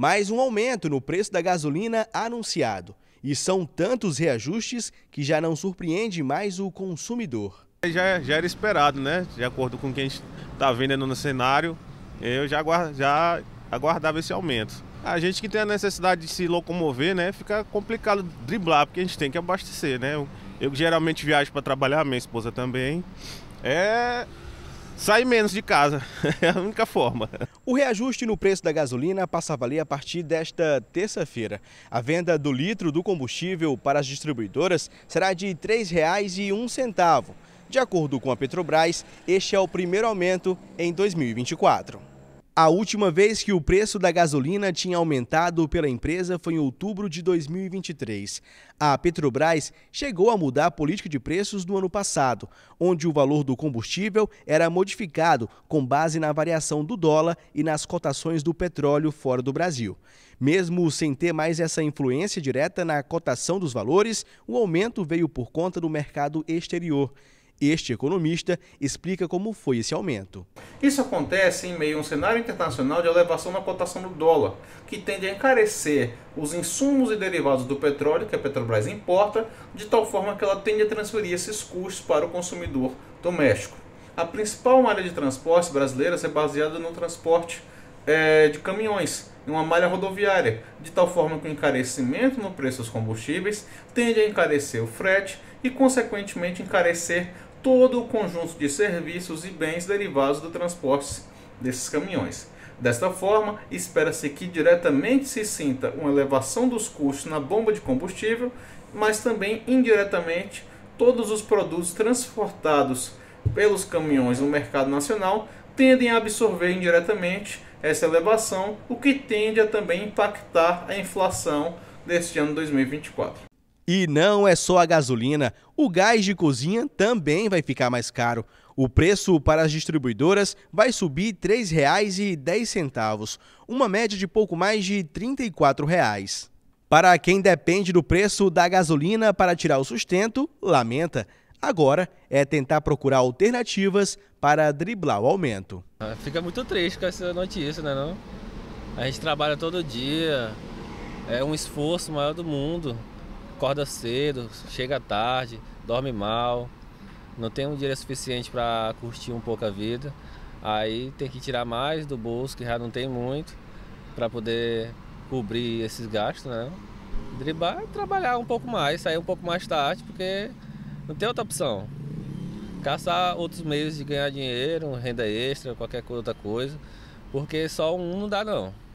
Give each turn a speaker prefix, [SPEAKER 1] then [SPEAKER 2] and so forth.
[SPEAKER 1] mais um aumento no preço da gasolina anunciado. E são tantos reajustes que já não surpreende mais o consumidor.
[SPEAKER 2] Já, já era esperado, né? De acordo com o que a gente está vendo no cenário, eu já, já aguardava esse aumento. A gente que tem a necessidade de se locomover, né? Fica complicado driblar, porque a gente tem que abastecer, né? Eu, eu geralmente viajo para trabalhar, minha esposa também. É sai menos de casa. É a única forma. O reajuste no preço da
[SPEAKER 1] gasolina passa a valer a partir desta terça-feira. A venda do litro do combustível para as distribuidoras será de R$ 3,01. De acordo com a Petrobras, este é o primeiro aumento em 2024. A última vez que o preço da gasolina tinha aumentado pela empresa foi em outubro de 2023. A Petrobras chegou a mudar a política de preços no ano passado, onde o valor do combustível era modificado com base na variação do dólar e nas cotações do petróleo fora do Brasil. Mesmo sem ter mais essa influência direta na cotação dos valores, o aumento veio por conta do mercado exterior. Este economista explica como foi esse aumento.
[SPEAKER 3] Isso acontece em meio a um cenário internacional de elevação na cotação do dólar, que tende a encarecer os insumos e derivados do petróleo que a Petrobras importa, de tal forma que ela tende a transferir esses custos para o consumidor doméstico. A principal área de transporte brasileira é baseada no transporte é, de caminhões, em uma malha rodoviária, de tal forma que o encarecimento no preço dos combustíveis tende a encarecer o frete e, consequentemente, encarecer todo o conjunto de serviços e bens derivados do transporte desses caminhões. Desta forma, espera-se que diretamente se sinta uma elevação dos custos na bomba de combustível, mas também indiretamente todos os produtos transportados pelos caminhões no mercado nacional tendem a absorver indiretamente essa elevação, o que tende a também impactar a inflação deste ano 2024.
[SPEAKER 1] E não é só a gasolina, o gás de cozinha também vai ficar mais caro. O preço para as distribuidoras vai subir R$ 3,10, uma média de pouco mais de R$ 34. Reais. Para quem depende do preço da gasolina para tirar o sustento, lamenta. Agora é tentar procurar alternativas para driblar o aumento.
[SPEAKER 4] Fica muito triste com essa notícia, né? Não? A gente trabalha todo dia, é um esforço maior do mundo acorda cedo, chega tarde, dorme mal, não tem um dinheiro suficiente para curtir um pouco a vida. Aí tem que tirar mais do bolso, que já não tem muito, para poder cobrir esses gastos, né? Driblar trabalhar um pouco mais, sair um pouco mais tarde, porque não tem outra opção. Caçar outros meios de ganhar dinheiro, renda extra, qualquer outra coisa, porque só um não dá não.